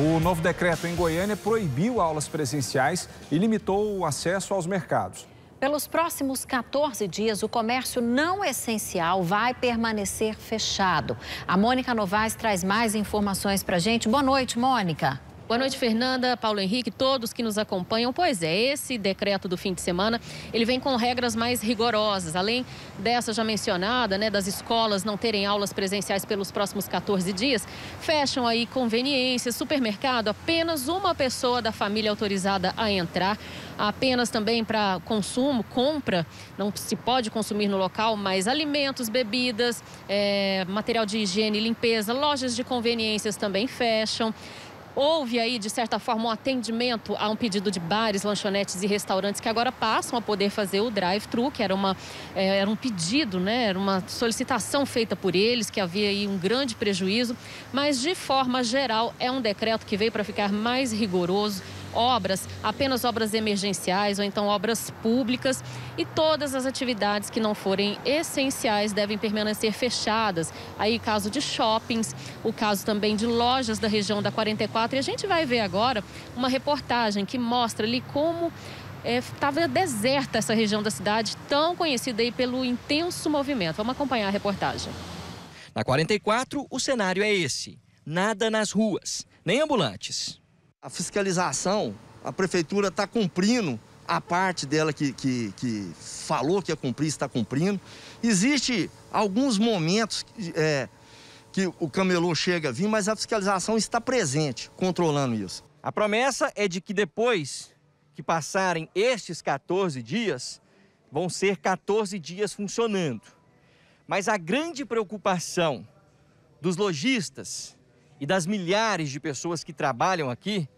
O novo decreto em Goiânia proibiu aulas presenciais e limitou o acesso aos mercados. Pelos próximos 14 dias, o comércio não essencial vai permanecer fechado. A Mônica Novaes traz mais informações para a gente. Boa noite, Mônica. Boa noite, Fernanda, Paulo Henrique, todos que nos acompanham. Pois é, esse decreto do fim de semana, ele vem com regras mais rigorosas, além dessa já mencionada, né, das escolas não terem aulas presenciais pelos próximos 14 dias, fecham aí conveniências, supermercado, apenas uma pessoa da família autorizada a entrar, apenas também para consumo, compra, não se pode consumir no local, mas alimentos, bebidas, é, material de higiene e limpeza, lojas de conveniências também fecham houve aí, de certa forma, um atendimento a um pedido de bares, lanchonetes e restaurantes que agora passam a poder fazer o drive-thru, que era, uma, eh, era um pedido, né? era uma solicitação feita por eles, que havia aí um grande prejuízo. Mas, de forma geral, é um decreto que veio para ficar mais rigoroso, obras, apenas obras emergenciais ou então obras públicas. E todas as atividades que não forem essenciais devem permanecer fechadas. Aí, caso de shoppings, o caso também de lojas da região da 44. E a gente vai ver agora uma reportagem que mostra ali como estava é, deserta essa região da cidade, tão conhecida aí pelo intenso movimento. Vamos acompanhar a reportagem. Na 44, o cenário é esse: nada nas ruas, nem ambulantes. A fiscalização, a prefeitura está cumprindo a parte dela que, que, que falou que ia cumprir, está cumprindo. Existe alguns momentos é, que o camelô chega a vir, mas a fiscalização está presente, controlando isso. A promessa é de que depois que passarem estes 14 dias, vão ser 14 dias funcionando. Mas a grande preocupação dos lojistas e das milhares de pessoas que trabalham aqui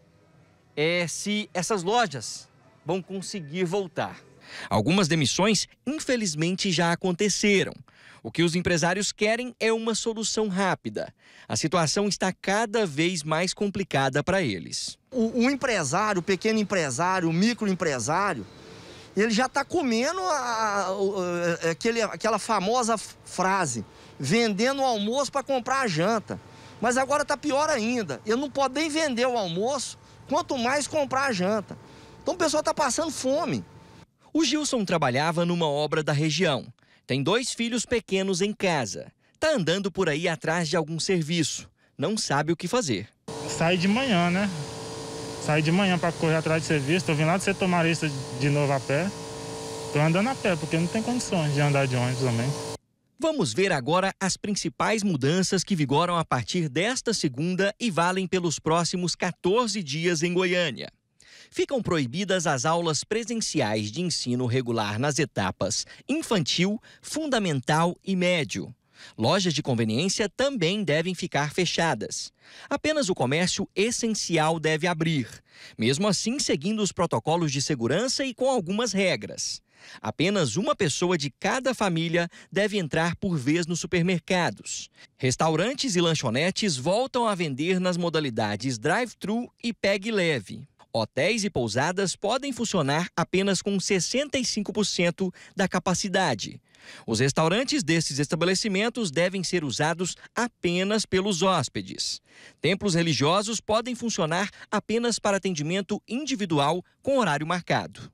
é se essas lojas vão conseguir voltar. Algumas demissões, infelizmente, já aconteceram. O que os empresários querem é uma solução rápida. A situação está cada vez mais complicada para eles. O, o, empresário, o pequeno empresário, o microempresário, ele já está comendo a, a, é, aquele, aquela famosa frase: vendendo o almoço para comprar a janta. Mas agora está pior ainda. Eu não posso nem vender o almoço, quanto mais comprar a janta. Então o pessoal está passando fome. O Gilson trabalhava numa obra da região. Tem dois filhos pequenos em casa. Está andando por aí atrás de algum serviço. Não sabe o que fazer. Sai de manhã, né? Sai de manhã para correr atrás de serviço. Estou vindo lá de ser tomarista de novo a pé. Estou andando a pé, porque não tem condições de andar de ônibus também. Vamos ver agora as principais mudanças que vigoram a partir desta segunda e valem pelos próximos 14 dias em Goiânia. Ficam proibidas as aulas presenciais de ensino regular nas etapas infantil, fundamental e médio. Lojas de conveniência também devem ficar fechadas. Apenas o comércio essencial deve abrir, mesmo assim seguindo os protocolos de segurança e com algumas regras. Apenas uma pessoa de cada família deve entrar por vez nos supermercados. Restaurantes e lanchonetes voltam a vender nas modalidades drive-thru e pegue leve. Hotéis e pousadas podem funcionar apenas com 65% da capacidade. Os restaurantes desses estabelecimentos devem ser usados apenas pelos hóspedes. Templos religiosos podem funcionar apenas para atendimento individual com horário marcado.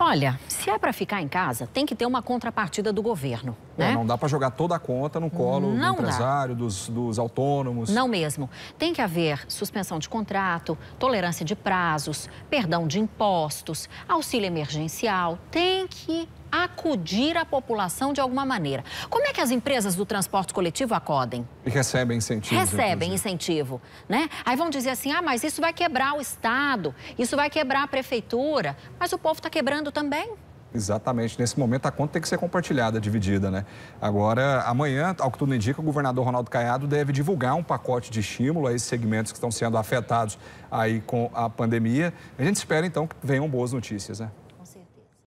Olha, se é para ficar em casa, tem que ter uma contrapartida do governo. né? Não dá para jogar toda a conta no colo não do empresário, dos, dos, autônomos. Não mesmo. Tem que haver suspensão de contrato, tolerância de prazos, perdão de impostos, auxílio emergencial. Tem que acudir a população de alguma maneira. Como é que as empresas do transporte coletivo acodem? E recebem incentivo. Recebem incentivo, né? Aí vão dizer assim, ah, mas isso vai quebrar o Estado, isso vai quebrar a prefeitura, mas o povo está quebrando também. Exatamente. Nesse momento, a conta tem que ser compartilhada, dividida, né? Agora, amanhã, ao que tudo indica, o governador Ronaldo Caiado deve divulgar um pacote de estímulo a esses segmentos que estão sendo afetados aí com a pandemia. A gente espera, então, que venham boas notícias, né?